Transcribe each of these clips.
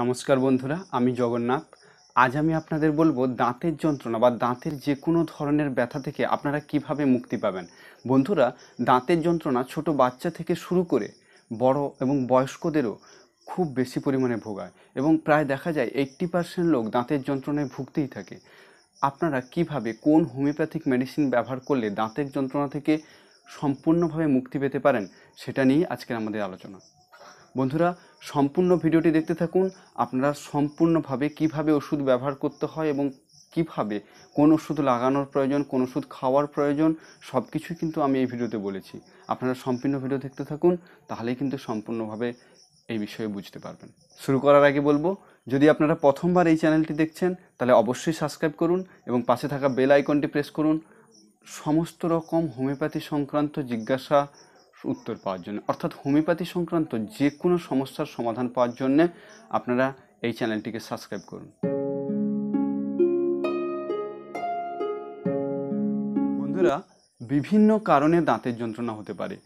নমস্কার বন্ধুরা আমি জগন্নাথ আজ আমি আপনাদের বলবো দাঁতের যন্ত্রণা বা দাঁতের যে কোনো ধরনের ব্যথা থেকে আপনারা কিভাবে মুক্তি পাবেন বন্ধুরা দাঁতের যন্ত্রণা ছোট বাচ্চা থেকে শুরু করে বড় এবং বয়স্কদেরও খুব বেশি পরিমাণে ভোগায় এবং প্রায় দেখা যায় এইট্টি পার্সেন্ট লোক দাঁতের যন্ত্রণায় ভুগতেই থাকে আপনারা কিভাবে কোন হোমিওপ্যাথিক মেডিসিন ব্যবহার করলে দাঁতের যন্ত্রণা থেকে সম্পূর্ণভাবে মুক্তি পেতে পারেন সেটা নিয়ে আজকের আমাদের আলোচনা বন্ধুরা সম্পূর্ণ ভিডিওটি দেখতে থাকুন আপনারা সম্পূর্ণভাবে কিভাবে ওষুধ ব্যবহার করতে হয় এবং কিভাবে কোন ওষুধ লাগানোর প্রয়োজন কোন ওষুধ খাওয়ার প্রয়োজন সব কিছুই কিন্তু আমি এই ভিডিওতে বলেছি আপনারা সম্পূর্ণ ভিডিও দেখতে থাকুন তাহলেই কিন্তু সম্পূর্ণভাবে এই বিষয়ে বুঝতে পারবেন শুরু করার আগে বলবো যদি আপনারা প্রথমবার এই চ্যানেলটি দেখছেন তাহলে অবশ্যই সাবস্ক্রাইব করুন এবং পাশে থাকা বেল আইকনটি প্রেস করুন সমস্ত রকম হোমিওপ্যাথি সংক্রান্ত জিজ্ঞাসা উত্তর পাওয়ার জন্য অর্থাৎ হোমিওপ্যাথি সংক্রান্ত যে কোনো সমস্যার সমাধান পাওয়ার জন্যে আপনারা এই চ্যানেলটিকে সাবস্ক্রাইব করুন বন্ধুরা বিভিন্ন কারণে দাঁতের যন্ত্রণা হতে পারে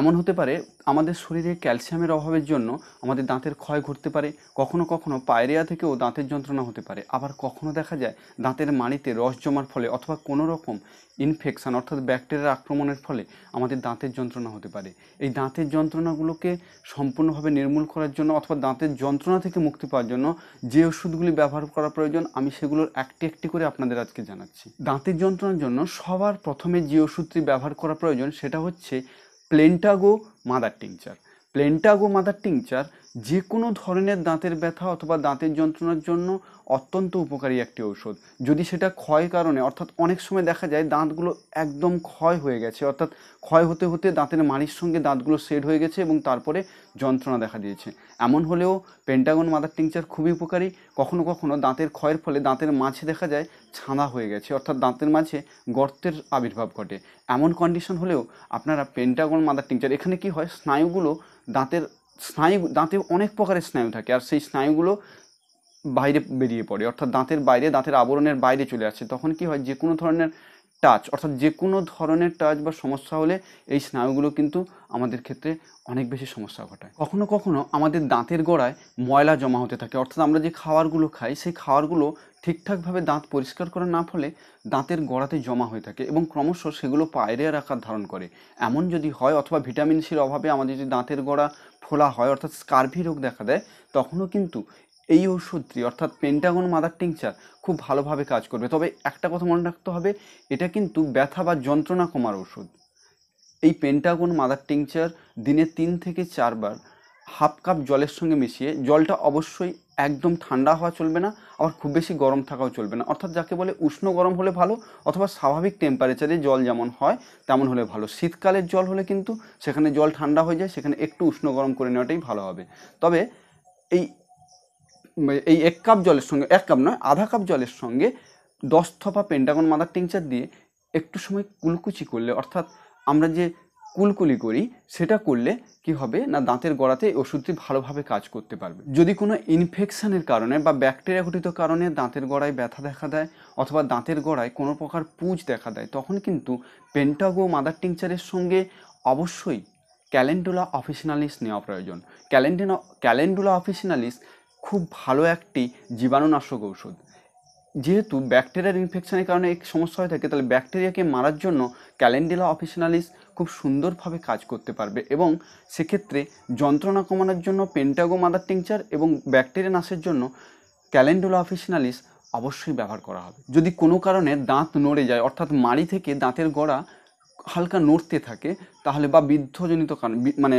এমন হতে পারে আমাদের শরীরে ক্যালসিয়ামের অভাবের জন্য আমাদের দাঁতের ক্ষয় ঘটতে পারে কখনো কখনো পায়রিয়া থেকেও দাঁতের যন্ত্রণা হতে পারে আবার কখনো দেখা যায় দাঁতের মাড়িতে রস জমার ফলে অথবা কোনো রকম ইনফেকশান অর্থাৎ ব্যাকটেরিয়ার আক্রমণের ফলে আমাদের দাঁতের যন্ত্রণা হতে পারে এই দাঁতের যন্ত্রণাগুলোকে সম্পূর্ণভাবে নির্মূল করার জন্য অথবা দাঁতের যন্ত্রণা থেকে মুক্তি পাওয়ার জন্য যে ওষুধগুলি ব্যবহার করা প্রয়োজন আমি সেগুলোর একটি একটি করে আপনাদের আজকে জানাচ্ছি দাঁতের যন্ত্রণার জন্য সবার প্রথমে যে ওষুধটি ব্যবহার করা প্রয়োজন সেটা হচ্ছে plantago mother tincture plantago mother tincture যে কোনো ধরনের দাঁতের ব্যথা অথবা দাঁতের যন্ত্রণার জন্য অত্যন্ত উপকারী একটি ঔষধ যদি সেটা ক্ষয় কারণে অর্থাৎ অনেক সময় দেখা যায় দাঁতগুলো একদম ক্ষয় হয়ে গেছে অর্থাৎ ক্ষয় হতে হতে দাঁতের মাড়ির সঙ্গে দাঁতগুলো সেট হয়ে গেছে এবং তারপরে যন্ত্রণা দেখা দিয়েছে এমন হলেও পেন্টাগন মাদার টিংচার খুবই উপকারী কখনো কখনো দাঁতের ক্ষয়ের ফলে দাঁতের মাঝে দেখা যায় ছাঁদা হয়ে গেছে অর্থাৎ দাঁতের মাঝে গর্তের আবির্ভাব ঘটে এমন কন্ডিশন হলেও আপনারা পেন্টাগন মাদার টিংচার এখানে কি হয় স্নায়ুগুলো দাঁতের স্নায়ু দাঁতে অনেক প্রকারের স্নায়ু থাকে আর সেই স্নায়ুগুলো বাইরে বেরিয়ে পড়ে অর্থাৎ দাঁতের বাইরে দাঁতের আবরণের বাইরে চলে আসে তখন কি হয় যে কোনো ধরনের টাচ অর্থাৎ যে কোনো ধরনের টাচ বা সমস্যা হলে এই স্নায়ুগুলো কিন্তু আমাদের ক্ষেত্রে অনেক বেশি সমস্যা ঘটায় কখনো কখনো আমাদের দাঁতের গোড়ায় ময়লা জমা হতে থাকে অর্থাৎ আমরা যে খাবারগুলো খাই সেই খাবারগুলো ঠিকঠাকভাবে দাঁত পরিষ্কার করা না ফলে দাঁতের গোড়াতে জমা হয়ে থাকে এবং ক্রমশ সেগুলো পায়রিয়ার আকার ধারণ করে এমন যদি হয় অথবা ভিটামিন সির অভাবে আমাদের যদি দাঁতের গোড়া ফোলা হয় অর্থাৎ স্কার্ভি রোগ দেখা দেয় তখনও কিন্তু এই ওষুধটি অর্থাৎ পেন্টাগন মাদার টিংচার খুব ভালোভাবে কাজ করবে তবে একটা কথা মনে রাখতে হবে এটা কিন্তু ব্যথা বা যন্ত্রণা কমার ওষুধ এই পেন্টাগন মাদার টিংচার দিনে তিন থেকে চারবার হাফ কাপ জলের সঙ্গে মিশিয়ে জলটা অবশ্যই একদম ঠান্ডা হওয়া চলবে না আবার খুব বেশি গরম থাকাও চলবে না অর্থাৎ যাকে বলে উষ্ণ গরম হলে ভালো অথবা স্বাভাবিক টেম্পারেচারে জল যেমন হয় তেমন হলে ভালো শীতকালের জল হলে কিন্তু সেখানে জল ঠান্ডা হয়ে যায় সেখানে একটু উষ্ণ গরম করে নেওয়াটাই ভালো হবে তবে এই এই এক কাপ জলের সঙ্গে এক কাপ নয় আধা কাপ জলের সঙ্গে দশ থপা পেন্টাগন মাদার টিংচার দিয়ে একটু সময় কুলকুচি করলে অর্থাৎ আমরা যে কুলকুলি করি সেটা করলে কি হবে না দাঁতের গোড়াতে ওষুধটি ভালোভাবে কাজ করতে পারবে যদি কোনো ইনফেকশানের কারণে বা ব্যাকটেরিয়া ঘটিত কারণে দাঁতের গোড়ায় ব্যথা দেখা দেয় অথবা দাঁতের গোড়ায় কোনো প্রকার পুঁজ দেখা দেয় তখন কিন্তু পেন্টাগো মাদার টিংচারের সঙ্গে অবশ্যই ক্যালেন্ডুলা অফিসিনালিস নেওয়া প্রয়োজন ক্যালেন্ডিনা ক্যালেন্ডুলা অফিসিনালিস খুব ভালো একটি জীবাণুনাশক ঔষধ যেহেতু ব্যাকটেরিয়ার ইনফেকশনের কারণে এক সমস্যা হয়ে থাকে তাহলে ব্যাকটেরিয়াকে মারার জন্য ক্যালেন্ডিলা অফিসিনালিস খুব সুন্দরভাবে কাজ করতে পারবে এবং সেক্ষেত্রে যন্ত্রণা কমানোর জন্য পেন্টাগো মাদার টিংচার এবং ব্যাকটেরিয়া নাশের জন্য ক্যালেন্ডুলা অফিসিনালিস অবশ্যই ব্যবহার করা হবে যদি কোনো কারণে দাঁত নড়ে যায় অর্থাৎ মাড়ি থেকে দাঁতের গোড়া হালকা নড়তে থাকে তাহলে বা বৃদ্ধজনিত কারণ মানে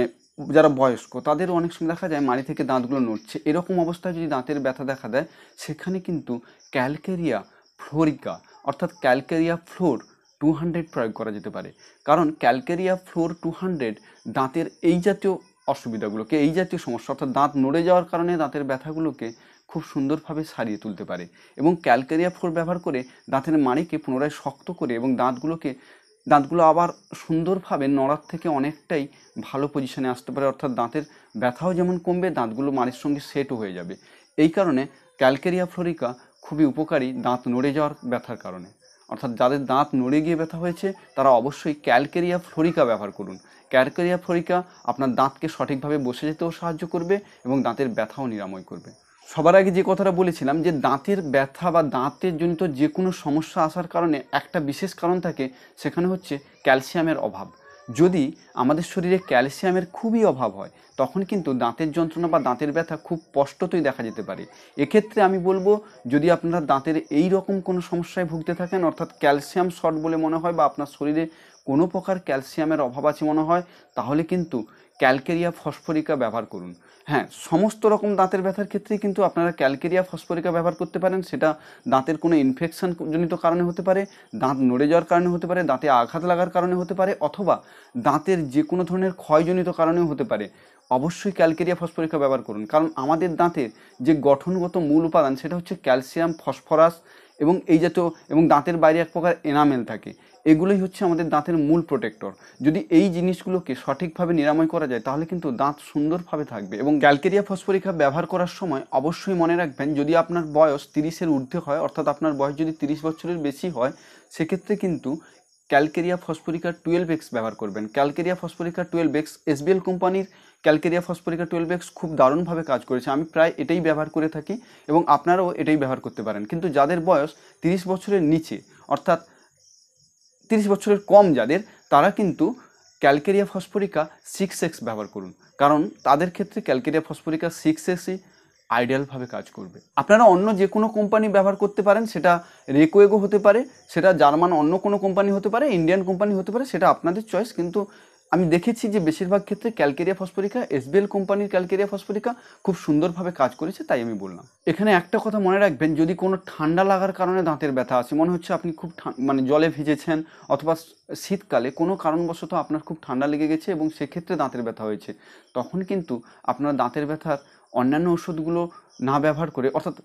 যারা বয়স্ক তাদের অনেক সময় দেখা যায় মাড়ি থেকে দাঁতগুলো নড়ছে এরকম অবস্থায় যদি দাঁতের ব্যথা দেখা দেয় সেখানে কিন্তু ক্যালকেরিয়া ফ্লোরিকা অর্থাৎ ক্যালকেরিয়া ফ্লোর টু হান্ড্রেড প্রয়োগ করা যেতে পারে কারণ ক্যালকেরিয়া ফ্লোর টু হান্ড্রেড দাঁতের এই জাতীয় অসুবিধাগুলোকে এই জাতীয় সমস্যা অর্থাৎ দাঁত নড়ে যাওয়ার কারণে দাঁতের ব্যথাগুলোকে খুব সুন্দরভাবে সারিয়ে তুলতে পারে এবং ক্যালকেরিয়া ফ্লোর ব্যবহার করে দাঁতের মাড়িকে পুনরায় শক্ত করে এবং দাঁতগুলোকে দাঁতগুলো আবার সুন্দরভাবে নড়ার থেকে অনেকটাই ভালো পজিশনে আসতে পারে অর্থাৎ দাঁতের ব্যথাও যেমন কমবে দাঁতগুলো মারির সঙ্গে সেটও হয়ে যাবে এই কারণে ক্যালকেরিয়া ফ্লোরিকা খুবই উপকারী দাঁত নড়ে যাওয়ার ব্যথার কারণে অর্থাৎ যাদের দাঁত নড়ে গিয়ে ব্যথা হয়েছে তারা অবশ্যই ক্যালকেরিয়া ফ্লোরিকা ব্যবহার করুন ক্যালকেরিয়া ফ্লোরিকা আপনার দাঁতকে সঠিকভাবে বসে যেতেও সাহায্য করবে এবং দাঁতের ব্যথাও নিরাময় করবে সবার আগে যে কথাটা বলেছিলাম যে দাঁতের ব্যথা বা দাঁতের জনিত যে কোনো সমস্যা আসার কারণে একটা বিশেষ কারণ থাকে সেখানে হচ্ছে ক্যালসিয়ামের অভাব যদি আমাদের শরীরে ক্যালসিয়ামের খুবই অভাব হয় তখন কিন্তু দাঁতের যন্ত্রণা বা দাঁতের ব্যথা খুব স্পষ্টতই দেখা যেতে পারে এক্ষেত্রে আমি বলবো যদি আপনারা দাঁতের এই রকম কোনো সমস্যায় ভুগতে থাকেন অর্থাৎ ক্যালসিয়াম শর্ট বলে মনে হয় বা আপনার শরীরে কোনো প্রকার ক্যালসিয়ামের অভাব আছে মনে হয় তাহলে কিন্তু ক্যালকেরিয়া ফসফরিকা ব্যবহার করুন হ্যাঁ সমস্ত রকম দাঁতের ব্যথার ক্ষেত্রে কিন্তু আপনারা ক্যালকেরিয়া ফসফরিকা ব্যবহার করতে পারেন সেটা দাঁতের কোনো ইনফেকশান জনিত কারণে হতে পারে দাঁত নড়ে যাওয়ার কারণে হতে পারে দাঁতে আঘাত লাগার কারণে হতে পারে অথবা দাঁতের যে কোনো ধরনের ক্ষয়জনিত কারণেও হতে পারে অবশ্যই ক্যালকেরিয়া ফসফরিকা ব্যবহার করুন কারণ আমাদের দাঁতের যে গঠনগত মূল উপাদান সেটা হচ্ছে ক্যালসিয়াম ফসফরাস এবং এই জাতীয় এবং দাঁতের বাইরে এক প্রকার এনামেল থাকে এগুলোই হচ্ছে আমাদের দাঁতের মূল প্রোটেক্টর যদি এই জিনিসগুলোকে সঠিকভাবে নিরাময় করা যায় তাহলে কিন্তু দাঁত সুন্দরভাবে থাকবে এবং ক্যালকেরিয়া ফসফরিকা ব্যবহার করার সময় অবশ্যই মনে রাখবেন যদি আপনার বয়স তিরিশের ঊর্ধ্বে হয় অর্থাৎ আপনার বয়স যদি তিরিশ বছরের বেশি হয় সেক্ষেত্রে কিন্তু ক্যালকেরিয়া ফসফরিকা টুয়েলভ এক্স ব্যবহার করবেন calcarea phosphorica twelve X SBL কোম্পানির ক্যালকেরিয়া ফসফরিকা টুয়েলভ এক্স খুব দারুণভাবে কাজ করেছে আমি প্রায় এটাই ব্যবহার করে থাকি এবং আপনারাও এটাই ব্যবহার করতে পারেন কিন্তু যাদের বয়স তিরিশ বছরের নিচে অর্থাৎ তিরিশ বছরের কম যাদের তারা কিন্তু ক্যালকেরিয়া ফসফরিকা সিক্স এক্স ব্যবহার করুন কারণ তাদের ক্ষেত্রে ক্যালকেরিয়া ফসফরিকা সিক্স এক্সই আইডিয়ালভাবে কাজ করবে আপনারা অন্য যে কোনো কোম্পানি ব্যবহার করতে পারেন সেটা রেকোয়েগো হতে পারে সেটা জার্মান অন্য কোনো কোম্পানি হতে পারে ইন্ডিয়ান কোম্পানি হতে পারে সেটা আপনাদের চয়েস কিন্তু আমি দেখেছি যে বেশিরভাগ ক্ষেত্রে ক্যালকেরিয়া ফসফরিকা এসবিএল কোম্পানির ক্যালকেরিয়া ফসফরিকা খুব সুন্দরভাবে কাজ করেছে তাই আমি বললাম এখানে একটা কথা মনে রাখবেন যদি কোনো ঠান্ডা লাগার কারণে দাঁতের ব্যথা আছে মনে হচ্ছে আপনি খুব মানে জলে ভিজেছেন অথবা শীতকালে কোনো কারণবশত আপনার খুব ঠান্ডা লেগে গেছে এবং সেক্ষেত্রে দাঁতের ব্যথা হয়েছে তখন কিন্তু আপনার দাঁতের ব্যথার অন্যান্য ওষুধগুলো না ব্যবহার করে অর্থাৎ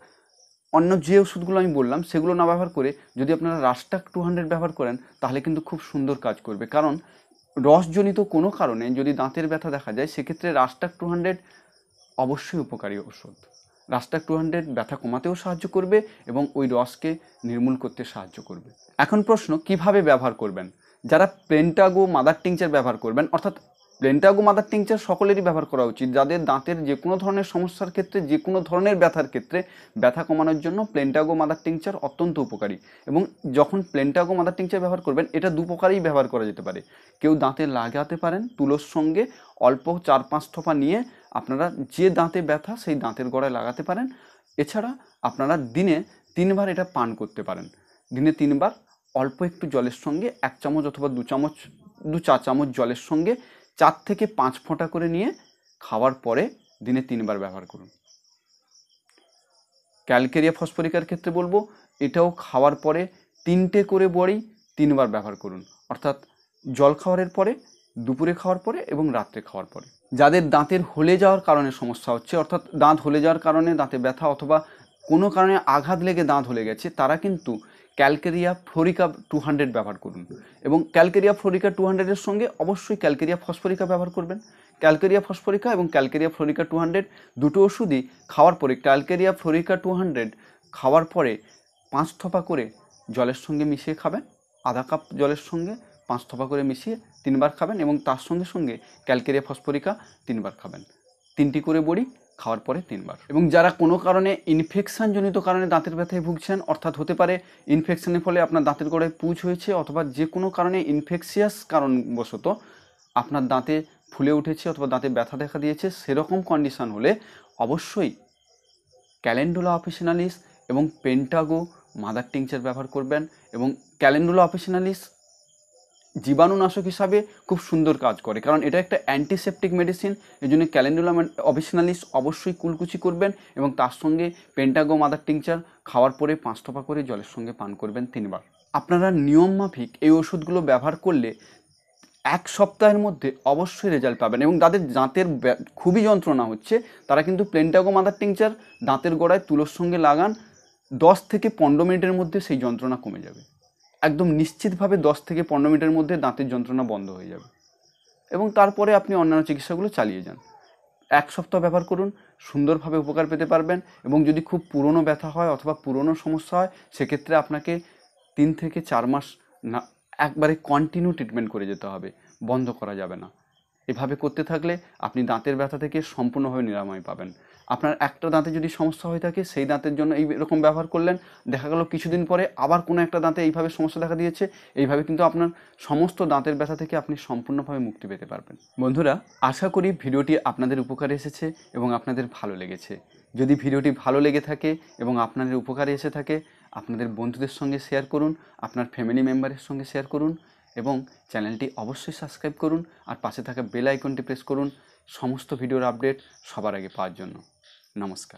অন্য যে ওষুধগুলো আমি বললাম সেগুলো না ব্যবহার করে যদি আপনারা রাস্টাক টু হান্ড্রেড ব্যবহার করেন তাহলে কিন্তু খুব সুন্দর কাজ করবে কারণ রসজনিত কোনো কারণে যদি দাঁতের ব্যথা দেখা যায় সেক্ষেত্রে রাস্টাক টু হান্ড্রেড অবশ্যই উপকারী ওষুধ রাস্টাক টু হান্ড্রেড ব্যথা কমাতেও সাহায্য করবে এবং ওই রসকে নির্মূল করতে সাহায্য করবে এখন প্রশ্ন কিভাবে ব্যবহার করবেন যারা প্লেন্টাগো মাদার টিংচার ব্যবহার করবেন অর্থাৎ লেন্টাগো মাদার টিংচার সকলেরই ব্যবহার করা উচিত যাদের দাঁতের যে কোনো ধরনের সমস্যার ক্ষেত্রে যে কোনো ধরনের ব্যথার ক্ষেত্রে ব্যথা কমানোর জন্য প্লেনটাগো মাদার টিংচার অত্যন্ত উপকারী এবং যখন প্লেনটাগো মাদার টিংচার ব্যবহার করবেন এটা দুপকারেই ব্যবহার করা যেতে পারে কেউ দাঁতে লাগাতে পারেন তুলোর সঙ্গে অল্প চার পাঁচ থোপা নিয়ে আপনারা যে দাঁতে ব্যথা সেই দাঁতের গোড়ায় লাগাতে পারেন এছাড়া আপনারা দিনে তিনবার এটা পান করতে পারেন দিনে তিনবার অল্প একটু জলের সঙ্গে এক চামচ অথবা দু চামচ দু চা চামচ জলের সঙ্গে চার থেকে পাঁচ ফোঁটা করে নিয়ে খাওয়ার পরে দিনে তিনবার ব্যবহার করুন ক্যালকেরিয়া ফসফরিকার ক্ষেত্রে বলবো এটাও খাওয়ার পরে তিনটে করে বড়ি তিনবার ব্যবহার করুন অর্থাৎ জল খাওয়ারের পরে দুপুরে খাওয়ার পরে এবং রাত্রে খাওয়ার পরে যাদের দাঁতের হলে যাওয়ার কারণে সমস্যা হচ্ছে অর্থাৎ দাঁত হলে যাওয়ার কারণে দাঁতে ব্যথা অথবা কোনো কারণে আঘাত লেগে দাঁত হলে গেছে তারা কিন্তু ক্যালকেরিয়া ফ্লোরিকা টু হান্ড্রেড ব্যবহার করুন এবং ক্যালকেরিয়া ফ্লোরিকা টু হান্ড্রেডের সঙ্গে অবশ্যই ক্যালকেরিয়া ফসফরিকা ব্যবহার করবেন ক্যালকেরিয়া ফসফরিকা এবং ক্যালকেরিয়া ফ্লোরিকা টু হান্ড্রেড দুটো ওষুধই খাওয়ার পরে ক্যালকেরিয়া ফ্লোরিকা টু হান্ড্রেড খাওয়ার পরে পাঁচ থপা করে জলের সঙ্গে মিশিয়ে খাবেন আধা কাপ জলের সঙ্গে পাঁচ থপা করে মিশিয়ে তিনবার খাবেন এবং তার সঙ্গে সঙ্গে ক্যালকেরিয়া ফসফরিকা তিনবার খাবেন তিনটি করে বড়ি খাওয়ার পরে তিনবার এবং যারা কোনো কারণে ইনফেকশানজনিত কারণে দাঁতের ব্যথায় ভুগছেন অর্থাৎ হতে পারে ইনফেকশানের ফলে আপনার দাঁতের গোড়ায় পুজ হয়েছে অথবা যে কোনো কারণে ইনফেকশিয়াস কারণবশত আপনার দাঁতে ফুলে উঠেছে অথবা দাঁতে ব্যথা দেখা দিয়েছে সেরকম কন্ডিশান হলে অবশ্যই ক্যালেন্ডুলা অফিসিনালিস এবং পেন্টাগো মাদার টিংচার ব্যবহার করবেন এবং ক্যালেন্ডুলা অফিসিনালিস জীবাণুনাশক হিসাবে খুব সুন্দর কাজ করে কারণ এটা একটা অ্যান্টিসেপটিক মেডিসিন এই জন্য ক্যালেন্ডুলা অবিসনালিস অবশ্যই কুলকুচি করবেন এবং তার সঙ্গে পেন্টাগো মাদার টিংচার খাওয়ার পরে পাঁচ টপা করে জলের সঙ্গে পান করবেন তিনবার আপনারা নিয়মমাফিক এই ওষুধগুলো ব্যবহার করলে এক সপ্তাহের মধ্যে অবশ্যই রেজাল্ট পাবেন এবং যাদের দাঁতের খুবই যন্ত্রণা হচ্ছে তারা কিন্তু প্লেনটাগো মাদার টিংচার দাঁতের গোড়ায় তুলোর সঙ্গে লাগান দশ থেকে পনেরো মিনিটের মধ্যে সেই যন্ত্রণা কমে যাবে একদম নিশ্চিতভাবে দশ থেকে পনেরো মিনিটের মধ্যে দাঁতের যন্ত্রণা বন্ধ হয়ে যাবে এবং তারপরে আপনি অন্যান্য চিকিৎসাগুলো চালিয়ে যান এক সপ্তাহ ব্যবহার করুন সুন্দরভাবে উপকার পেতে পারবেন এবং যদি খুব পুরনো ব্যথা হয় অথবা পুরনো সমস্যা হয় সেক্ষেত্রে আপনাকে তিন থেকে চার মাস না একবারে কন্টিনিউ ট্রিটমেন্ট করে যেতে হবে বন্ধ করা যাবে না এভাবে করতে থাকলে আপনি দাঁতের ব্যথা থেকে সম্পূর্ণভাবে নিরাময় পাবেন আপনার একটা দাঁতে যদি সমস্যা হয়ে থাকে সেই দাঁতের জন্য এই রকম ব্যবহার করলেন দেখা গেল কিছুদিন পরে আবার কোনো একটা দাঁতে এইভাবে সমস্যা দেখা দিয়েছে এইভাবে কিন্তু আপনার সমস্ত দাঁতের ব্যথা থেকে আপনি সম্পূর্ণভাবে মুক্তি পেতে পারবেন বন্ধুরা আশা করি ভিডিওটি আপনাদের উপকারে এসেছে এবং আপনাদের ভালো লেগেছে যদি ভিডিওটি ভালো লেগে থাকে এবং আপনাদের উপকারে এসে থাকে আপনাদের বন্ধুদের সঙ্গে শেয়ার করুন আপনার ফ্যামিলি মেম্বারের সঙ্গে শেয়ার করুন এবং চ্যানেলটি অবশ্যই সাবস্ক্রাইব করুন আর পাশে থাকা বেল আইকনটি প্রেস করুন সমস্ত ভিডিওর আপডেট সবার আগে পাওয়ার জন্য नमस्कार